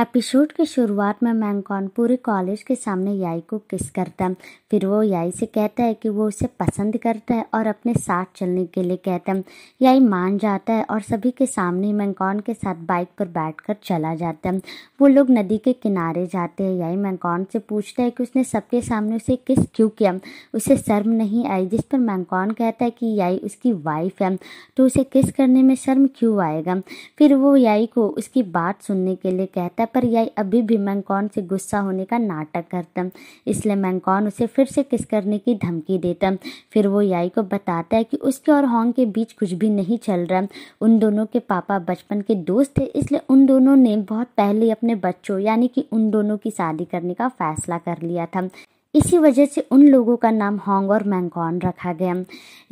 episode की शुरुआत में मैंगकॉन पूरे कॉलेज के सामने याई को किस करता है फिर वो याई से कहता है कि वो उसे पसंद करता है और अपने साथ चलने के लिए कहता है याई मान जाता है और सभी के सामने मैंगकॉन के साथ बाइक पर बैठकर चला जाता है वो लोग नदी के किनारे जाते हैं याई मैंगकॉन से पूछता है कि उसने सबके सामने उसे किस क्यों किया उसे शर्म नहीं आई जिस पर मैंगकॉन कहता है कि याई उसकी वाइफ है तो उसे किस करने में शर्म क्यों आएगा फिर वो याई को उसकी बात सुनने के लिए कहता जाता है पर यह अभी भी मैंकॉन से गुस्सा होने का नाटक करता इसलिए मैंकॉन उसे फिर से किस करने की धमकी देता फिर वो याई को बताता है कि उसके और हॉन्ग के बीच कुछ भी नहीं चल रहा उन दोनों के पापा बचपन के दोस्त थे इसलिए उन दोनों ने बहुत पहले अपने बच्चों यानी कि उन दोनों की शादी करने का फैसला कर लिया था इसी वजह से उन लोगों का नाम होंग और मैंगकॉन रखा गया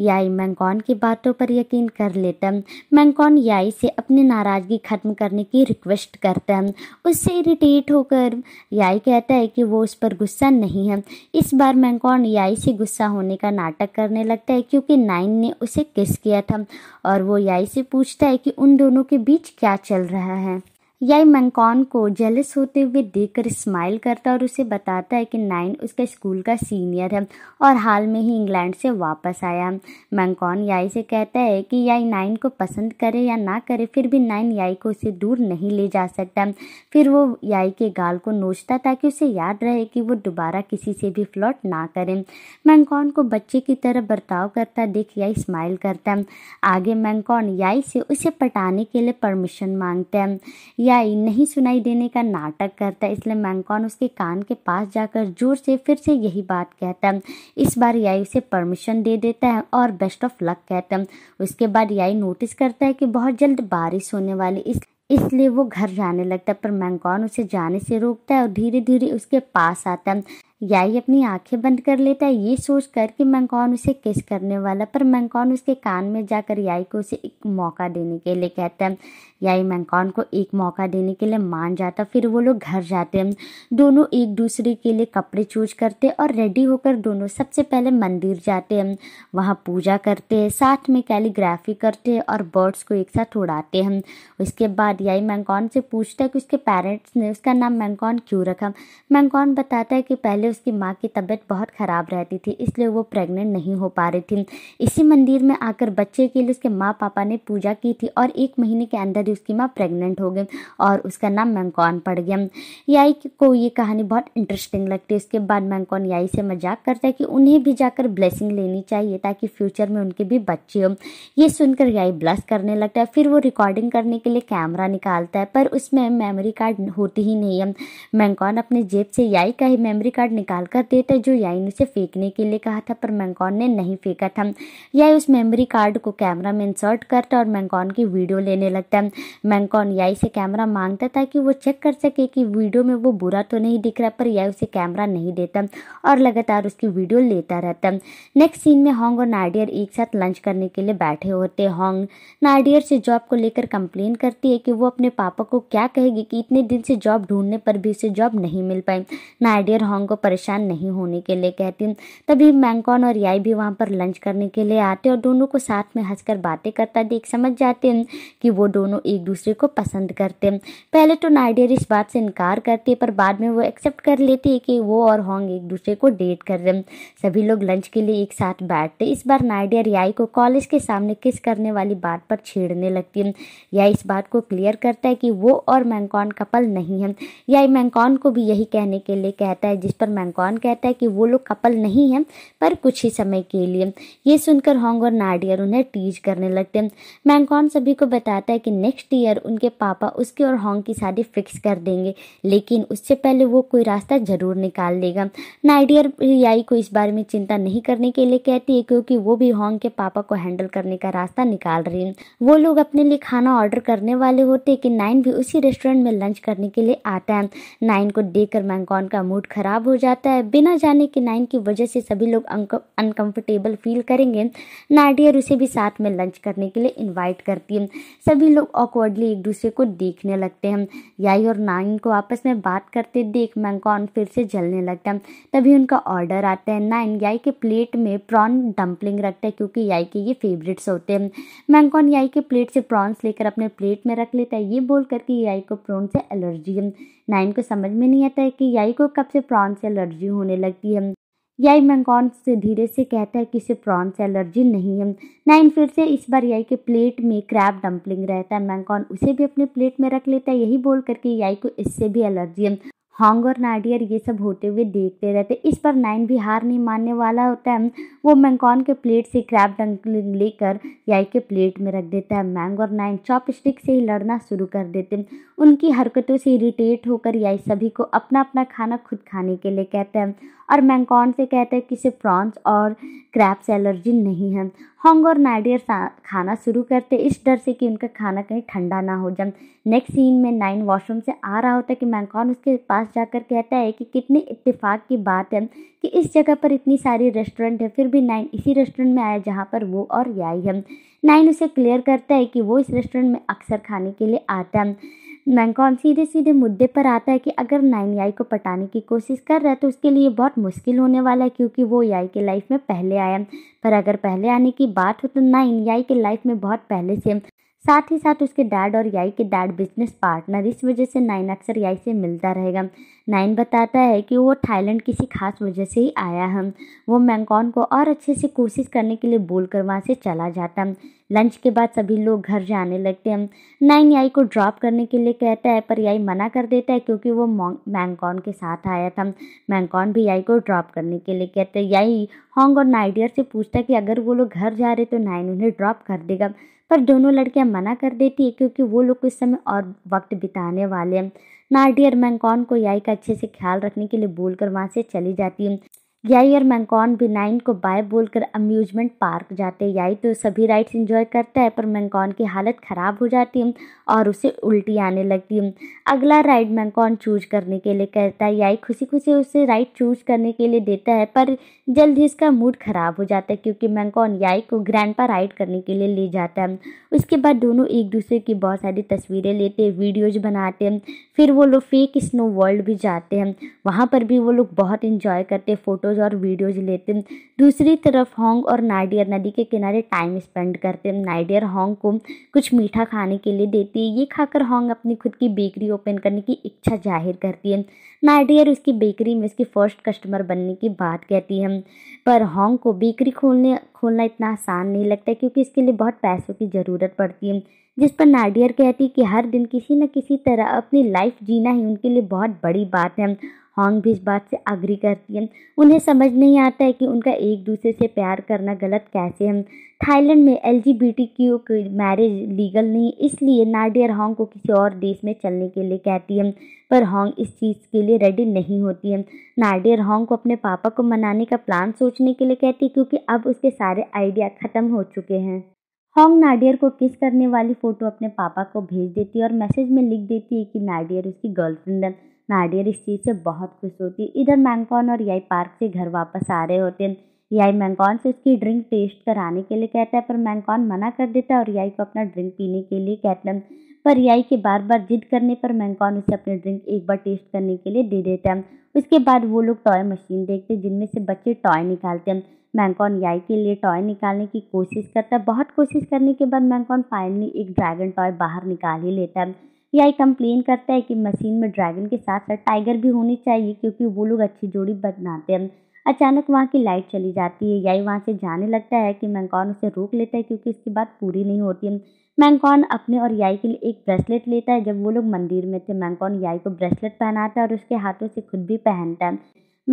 याई मैंगकॉन की बातों पर यकीन कर लेता मैंगकॉन याई से अपनी नाराज़गी खत्म करने की रिक्वेस्ट करता है उससे इरिटेट होकर याई कहता है कि वो उस पर गुस्सा नहीं है इस बार मैंगकॉन याई से गुस्सा होने का नाटक करने लगता है क्योंकि नाइन ने उसे किस किया था और वो याई से पूछता है कि उन दोनों के बीच क्या चल रहा है याई मंकॉन को जेलस होते हुए देखकर स्माइल करता है और उसे बताता है कि नाइन उसके स्कूल का सीनियर है और हाल में ही इंग्लैंड से वापस आया मंकॉन याई से कहता है कि याई नाइन को पसंद करे या ना करे फिर भी नाइन याई को उसे दूर नहीं ले जा सकता फिर वो याई के गाल को नोचता ताकि उसे याद रहे कि वो दोबारा किसी से भी फ्लॉट ना करे मैंकॉन को बच्चे की तरह बर्ताव करता देख याई स्माइल करता है आगे मैंकॉन याई से उसे पटाने के लिए परमिशन मांगता है आई नहीं सुनाई देने का नाटक करता है इसलिए मैंगकॉन उसके कान के पास जाकर जोर से फिर से यही बात कहता है इस बार याई उसे परमिशन दे देता है और बेस्ट ऑफ लक कहता है उसके बाद याई नोटिस करता है कि बहुत जल्द बारिश होने वाली इस इसलिए वो घर जाने लगता है पर मैंगकॉन उसे जाने से रोकता है और धीरे धीरे उसके पास आता है याई अपनी आंखें बंद कर लेता है ये सोच कर कि मैंकॉन उसे किस करने वाला पर मैंकॉन उसके कान में जाकर याई को उसे एक मौका देने के लिए कहता है याई मैंकॉन को एक मौका देने के लिए मान जाता फिर वो लोग घर जाते हैं दोनों एक दूसरे के लिए कपड़े चूज करते और रेडी होकर दोनों सबसे पहले मंदिर जाते हैं वहाँ पूजा करते हैं साथ में कैलीग्राफी करते हैं और बर्ड्स को एक साथ उड़ाते हैं उसके बाद याई मैंकॉन से पूछता है कि उसके पेरेंट्स ने उसका नाम मैंकॉन क्यों रखा मैंकॉन बताता है कि पहले उसकी माँ की तबीयत बहुत ख़राब रहती थी इसलिए वो प्रेग्नेंट नहीं हो पा रही थी इसी मंदिर में आकर बच्चे के लिए उसके माँ पापा ने पूजा की थी और एक महीने के अंदर ही उसकी माँ प्रेग्नेंट हो गई और उसका नाम मैंकॉन पड़ गया याई को ये कहानी बहुत इंटरेस्टिंग लगती है उसके बाद मैंकॉन याई से मजाक करता है कि उन्हें भी जाकर ब्लेसिंग लेनी चाहिए ताकि फ्यूचर में उनके भी बच्चे हों ये सुनकर याई ब्लस करने लगता है फिर वो रिकॉर्डिंग करने के लिए कैमरा निकालता है पर उसमें मेमोरी कार्ड होती ही नहीं है मैंकॉन अपने जेब से याई का ही मेमोरी कार्ड निकाल कर देता जो याई ने उसे फेंकने के लिए कहा था पर मैंगकॉन ने नहीं फेंका था याई उस मेमोरी कार्ड को कैमरा में इंसर्ट करता और मैंगकॉन की वीडियो लेने लगता मैंगकॉन याई से कैमरा मांगता था कि वो चेक कर सके कि वीडियो में वो बुरा तो नहीं दिख रहा पर याई उसे कैमरा नहीं देता और लगातार उसकी वीडियो लेता रहता नेक्स्ट सीन में हॉन्ग और नाइडियर एक साथ लंच करने के लिए बैठे होते हॉन्ग नाइडियर से जॉब को लेकर कंप्लेन करती है कि वो अपने पापा को क्या कहेगी कि इतने दिन से जॉब ढूंढने पर भी उसे जॉब नहीं मिल पाई नाइडियर हॉन्ग को परेशान नहीं होने के लिए कहती हूँ तभी मैंगकॉन और याई भी वहाँ पर लंच करने के लिए आते और दोनों को साथ में हंसकर बातें करता देख समझ जाते हैं कि वो दोनों एक दूसरे को पसंद करते हैं पहले तो नाइडियर इस बात से इनकार करती है पर बाद में वो एक्सेप्ट कर लेती है कि वो और होंग एक दूसरे को डेट कर रहे हैं सभी लोग लंच के लिए एक साथ बैठते इस बार नाइडियर याई को कॉलेज के सामने किस करने वाली बात पर छेड़ने लगती है या इस बात को क्लियर करता है कि वो और मैंगकॉन कपल नहीं है या मैंगकॉन को भी यही कहने के लिए कहता है जिस पर और मैंगकॉन कहता है कि वो लोग कपल नहीं हैं पर कुछ ही समय के लिए ये सुनकर होंग और नाडियर उन्हें टीज करने लगते हैं मैंगकॉन सभी को बताता है कि नेक्स्ट ईयर उनके पापा उसके और होंग की शादी फिक्स कर देंगे लेकिन उससे पहले वो कोई रास्ता ज़रूर निकाल लेगा नाइडियर याई को इस बारे में चिंता नहीं करने के लिए कहती है क्योंकि वो भी होंग के पापा को हैंडल करने का रास्ता निकाल रही है वो लोग अपने लिए खाना ऑर्डर करने वाले होते कि नाइन भी उसी रेस्टोरेंट में लंच करने के लिए आता है नाइन को देखकर मैंगकॉन का मूड खराब हो जाता है बिना जाने कि नाइन की वजह से सभी लोग अनकंफर्टेबल फील करेंगे नाडियर उसे भी साथ में लंच करने के लिए इनवाइट करती है सभी लोग ऑकवर्डली एक दूसरे को देखने लगते हैं याई और नाइन को आपस में बात करते देख मैंकॉन फिर से जलने लगता है तभी उनका ऑर्डर आता है नाइन याई के प्लेट में प्रॉन डम्पलिंग रखते हैं क्योंकि याई के ये फेवरेट्स होते हैं मैंकॉन याई के प्लेट से प्रॉन्स लेकर अपने प्लेट में रख लेता है ये बोल करके याई को प्रॉन से एलर्जी है नाइन को समझ में नहीं आता है कि याई को कब से प्रॉन्स एलर्जी होने लगती है याई मैंगकॉन से धीरे से कहता है कि इसे प्रॉन से एलर्जी नहीं है नाइन फिर से इस बार याई के प्लेट में क्रैब डम्पलिंग रहता है मैंगकॉन उसे भी अपने प्लेट में रख लेता है यही बोल करके याई को इससे भी एलर्जी है हॉन्ग और नाडियर ये सब होते हुए देखते रहते इस पर नाइन भी हार नहीं मानने वाला होता है वो मैंगकॉन के प्लेट से क्रैप डंकलिंग लेकर याई के प्लेट में रख देता है मैंग और नाइन चॉप स्टिक से ही लड़ना शुरू कर देते हैं उनकी हरकतों से इरीटेट होकर याई सभी को अपना अपना खाना खुद खाने के लिए कहते हैं और मैंगकॉन से कहते हैं कि इसे प्रॉन्स और क्रैप से एलर्जी नहीं है होंग और नाडियर खाना शुरू करते इस डर से कि उनका खाना कहीं ठंडा ना हो जाए नेक्स्ट सीन में नाइन वॉशरूम से आ रहा होता है कि मैंकॉन उसके पास जाकर कहता है कि कितने इत्तेफाक की बात है कि इस जगह पर इतनी सारी रेस्टोरेंट है फिर भी नाइन इसी रेस्टोरेंट में आया जहाँ पर वो और याई है नाइन उसे क्लियर करता है कि वो इस रेस्टोरेंट में अक्सर खाने के लिए आता है मैंकॉन सीधे सीधे मुद्दे पर आता है कि अगर नाइन याई को पटाने की कोशिश कर रहा है तो उसके लिए बहुत मुश्किल होने वाला है क्योंकि वो याई के लाइफ में पहले आया पर अगर पहले आने की बात हो तो नाइन याई के लाइफ में बहुत पहले से साथ ही साथ उसके डैड और याई के डैड बिजनेस पार्टनर इस वजह से नाइन अक्सर याई से मिलता रहेगा नाइन बताता है कि वो थाईलैंड किसी खास वजह से ही आया है वो मैंगकॉन को और अच्छे से कोशिश करने के लिए बोल कर वहाँ से चला जाता लंच के बाद सभी लोग घर जाने लगते हैं नाइन याई को ड्रॉप करने के लिए कहता है पर याई मना कर देता है क्योंकि वो मैंगकॉन के साथ आया था मैंगकॉन भी याई को ड्रॉप करने के लिए कहते हैं याई हॉन्ग और नाइडियर से पूछता है कि अगर वो लोग घर जा रहे तो नाइन उन्हें ड्रॉप कर देगा पर दोनों लड़कियां मना कर देती है क्योंकि वो लोग इस समय और वक्त बिताने वाले हैं और मैंगकॉन को याई का अच्छे से ख्याल रखने के लिए बोलकर वहाँ से चली जाती है याई और मैंगकॉन भी नाइन को बाय बोलकर अम्यूजमेंट पार्क जाते याई तो सभी राइड्स इंजॉय करता है पर मैंगकॉन की हालत ख़राब हो जाती है और उसे उल्टी आने लगती है अगला राइड मैंगकॉन चूज करने के लिए कहता है याई खुशी खुशी उसे राइड चूज करने के लिए देता है पर जल्द ही इसका मूड ख़राब हो जाता है क्योंकि मैंकॉन याई को ग्रैंड पर राइड करने के लिए ले जाता है उसके बाद दोनों एक दूसरे की बहुत सारी तस्वीरें लेते हैं वीडियोज बनाते हैं फिर वो लोग फेक स्नो वर्ल्ड भी जाते हैं वहाँ पर भी वो लोग बहुत इंजॉय करते फोटो फ़ोटोज़ और वीडियोज़ लेते हैं दूसरी तरफ होंग और नाइडियर नदी के किनारे टाइम स्पेंड करते हैं नाइडियर होंग को कुछ मीठा खाने के लिए देती है ये खाकर होंग अपनी खुद की बेकरी ओपन करने की इच्छा जाहिर करती है नाइडियर उसकी बेकरी में उसकी फर्स्ट कस्टमर बनने की बात कहती है पर होंग को बेकरी खोलने खोलना इतना आसान नहीं लगता क्योंकि इसके लिए बहुत पैसों की ज़रूरत पड़ती है जिस पर नाडियर कहती है कि हर दिन किसी न किसी तरह अपनी लाइफ जीना ही उनके लिए बहुत बड़ी बात है हॉन्ग भी इस बात से अग्री करती है उन्हें समझ नहीं आता है कि उनका एक दूसरे से प्यार करना गलत कैसे है थाईलैंड में L G B T Q marriage legal नहीं इसलिए नाडियर हॉन्ग को किसी और देश में चलने के लिए कहती है पर होंग इस चीज़ के लिए रेडी नहीं होती है नाडियर होंग को अपने पापा को मनाने का प्लान सोचने के लिए कहती है क्योंकि अब उसके सारे आइडिया ख़त्म हो चुके हैं हॉन्ग नाडियर को किस करने वाली फ़ोटो अपने पापा को भेज देती है और मैसेज में लिख देती है कि नाडियर उसकी गर्लफ्रेंड है नाडियर इस चीज़ से बहुत खुश होती है इधर मैंगकॉन और याई पार्क से घर वापस आ रहे होते हैं याई मैंगकॉन से उसकी ड्रिंक टेस्ट कराने के लिए कहता है पर मैंगकॉन मना कर देता है और याई को अपना ड्रिंक पीने के लिए कहता है पर याई के बार बार जिद करने पर मैंगकॉन उसे अपने ड्रिंक एक बार टेस्ट करने के लिए दे देता है उसके बाद वो लोग टॉय मशीन देखते हैं जिनमें से बच्चे टॉय निकालते हैं मैंगकॉन याई के लिए टॉय निकालने की कोशिश करता है बहुत कोशिश करने के बाद मैंगकॉन फाइनली एक ड्रैगन टॉय बाहर निकाल ही लेता है सीआई कंप्लेन करता है कि मशीन में ड्रैगन के साथ साथ टाइगर भी होनी चाहिए क्योंकि वो लोग अच्छी जोड़ी बनाते हैं अचानक वहाँ की लाइट चली जाती है या ही वहाँ से जाने लगता है कि मैंकॉन उसे रोक लेता है क्योंकि इसकी बात पूरी नहीं होती है मैंगकॉन अपने और याई के लिए एक ब्रेसलेट लेता है जब वो लोग मंदिर में थे मैंगकॉन याई को ब्रेसलेट पहनाता है और उसके हाथों से खुद भी पहनता है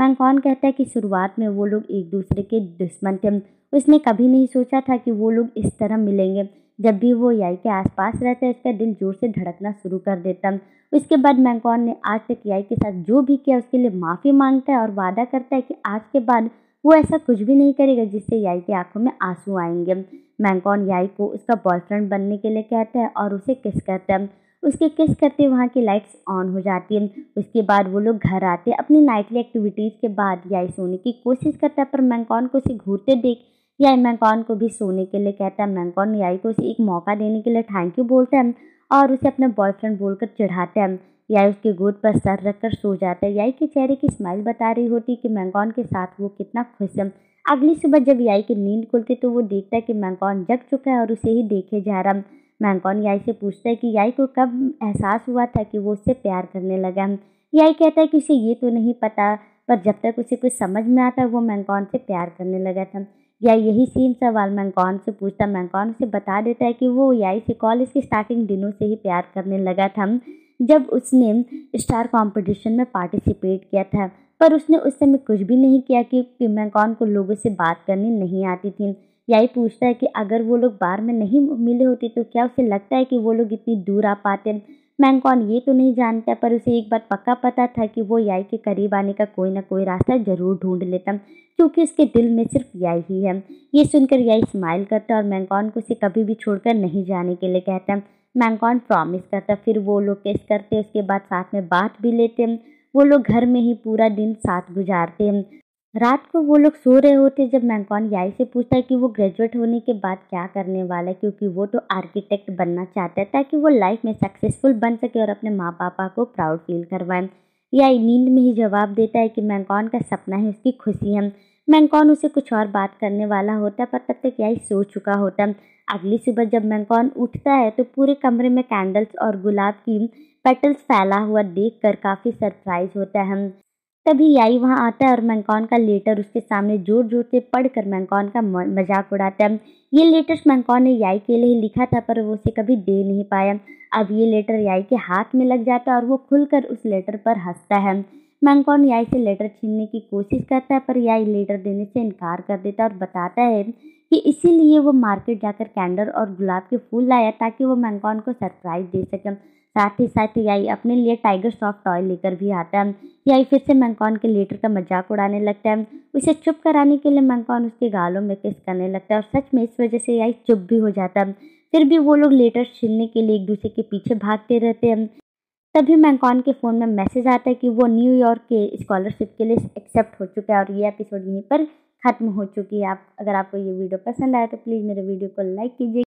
मैंगकॉन कहता है कि शुरुआत में वो लोग एक दूसरे के दुश्मन थे उसने कभी नहीं सोचा था कि वो लोग इस तरह मिलेंगे जब भी वो याई के आसपास रहता इसका दिल जोर से धड़कना शुरू कर देता उसके बाद मैंगकॉन ने आज तक याई के साथ जो भी किया उसके लिए माफ़ी मांगता है और वादा करता है कि आज के बाद वो ऐसा कुछ भी नहीं करेगा जिससे याई की आंखों में आंसू आएंगे मैंगकॉन याई को उसका बॉयफ्रेंड बनने के लिए कहता है और उसे किस करता है उसके किस करते वहाँ की लाइट्स ऑन हो जाती है उसके बाद वो लोग घर आते हैं अपनी नाइटली एक्टिविटीज़ के बाद याई सोने की कोशिश करता है पर मैंगकॉन को उसे घूरते देख या मैंगकॉन को भी सोने के लिए कहता है मैंगकॉन याई को तो उसे एक मौका देने के लिए थैंक यू बोलते हैं और उसे अपना बॉयफ्रेंड बोलकर चढ़ाते हैं याई उसके गोद पर सर रखकर सो जाता है याई के चेहरे की स्माइल बता रही होती कि मैंगकॉन के साथ वो कितना खुश है अगली सुबह जब याई की नींद खुलती तो वो देखता है कि मैंगकॉन जग चुका है और उसे ही देखे जा रहा मैंगकॉन याई से पूछता है कि याई को कब एहसास हुआ था कि वो उससे प्यार करने लगा याई कहता है कि उसे ये तो नहीं पता पर जब तक उसे कुछ समझ में आता वो मैंगकॉन से प्यार करने लगा था या यही सेम सवाल मैंगकॉन से पूछता मैंगकॉन उसे बता देता है कि वो याई से कॉलेज के स्टार्टिंग दिनों से ही प्यार करने लगा था जब उसने स्टार कंपटीशन में पार्टिसिपेट किया था पर उसने उस समय कुछ भी नहीं किया क्योंकि मैंगकॉन को लोगों से बात करनी नहीं आती थी ही पूछता है कि अगर वो लोग बार में नहीं मिले होते तो क्या उसे लगता है कि वो लोग इतनी दूर आ पाते मैंगकॉन ये तो नहीं जानता पर उसे एक बार पक्का पता था कि वो याई के करीब आने का कोई ना कोई रास्ता जरूर ढूंढ लेता क्योंकि उसके दिल में सिर्फ याई ही है ये सुनकर याई स्माइल करता है और मैंगॉन को उसे कभी भी छोड़कर नहीं जाने के लिए कहता मैंगॉन प्रॉमिस करता फिर वो लोग किस करते हैं उसके बाद साथ में बात भी लेते हैं वो लोग घर में ही पूरा दिन साथ गुजारते हैं रात को वो लोग सो रहे होते जब मैंकॉन याई से पूछता है कि वो ग्रेजुएट होने के बाद क्या करने वाला है क्योंकि वो तो आर्किटेक्ट बनना चाहता है ताकि वो लाइफ में सक्सेसफुल बन सके और अपने माँ पापा को प्राउड फील करवाएं याई नींद में ही जवाब देता है कि मैंकॉन का सपना है उसकी खुशी है मैंकॉन उसे कुछ और बात करने वाला होता पर तब तक यही सो चुका होता अगली सुबह जब मैंकॉन उठता है तो पूरे कमरे में कैंडल्स और गुलाब की पेटल्स फैला हुआ देख कर काफ़ी सरप्राइज होता है तभी याई वहाँ आता है और मैंकॉन का लेटर उसके सामने जोर जोर से पढ़कर मैंकॉन का मजाक उड़ाता है ये लेटर मैंकॉन ने याई के लिए लिखा था पर वो उसे कभी दे नहीं पाया अब ये लेटर याई के हाथ में लग जाता है और वो खुलकर उस लेटर पर हंसता है मैंगकॉन याई से लेटर छीनने की कोशिश करता है पर याई लेटर देने से इनकार कर देता है और बताता है कि इसीलिए वो मार्केट जाकर कैंडल और गुलाब के फूल लाया ताकि वो मैंगकॉन को सरप्राइज दे सके साथ ही साथ याई अपने लिए टाइगर सॉफ्ट टॉय लेकर भी आता है याई फिर से मैंगकॉन के लेटर का मजाक उड़ाने लगता है उसे चुप कराने के लिए मैंगकॉन उसके गालों में किस करने लगता है और सच में इस वजह से याई चुप भी हो जाता है फिर भी वो लोग लेटर छीनने के लिए एक दूसरे के पीछे भागते रहते हैं तभी मैंकॉन के फ़ोन में मैसेज आता है कि वो न्यूयॉर्क के स्कॉलरशिप के लिए एक्सेप्ट हो चुका है और ये एपिसोड यहीं पर ख़त्म हो चुकी है आप अगर आपको ये वीडियो पसंद आए तो प्लीज़ मेरे वीडियो को लाइक कीजिए